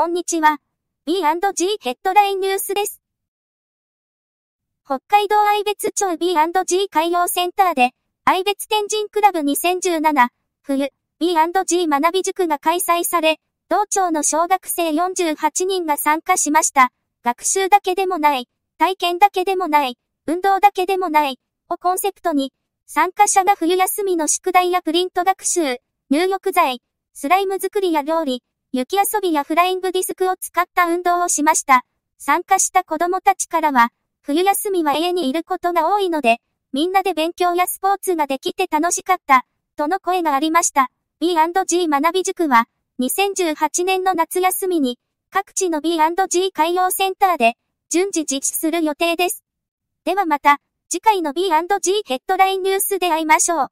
こんにちは。B&G ヘッドラインニュースです。北海道愛別町 B&G 海洋センターで、愛別天神クラブ2017冬 B&G 学び塾が開催され、同町の小学生48人が参加しました。学習だけでもない、体験だけでもない、運動だけでもない、をコンセプトに、参加者が冬休みの宿題やプリント学習、入浴剤、スライム作りや料理、雪遊びやフライングディスクを使った運動をしました。参加した子供たちからは、冬休みは家にいることが多いので、みんなで勉強やスポーツができて楽しかった、との声がありました。B&G 学び塾は、2018年の夏休みに、各地の B&G 海洋センターで、順次実施する予定です。ではまた、次回の B&G ヘッドラインニュースで会いましょう。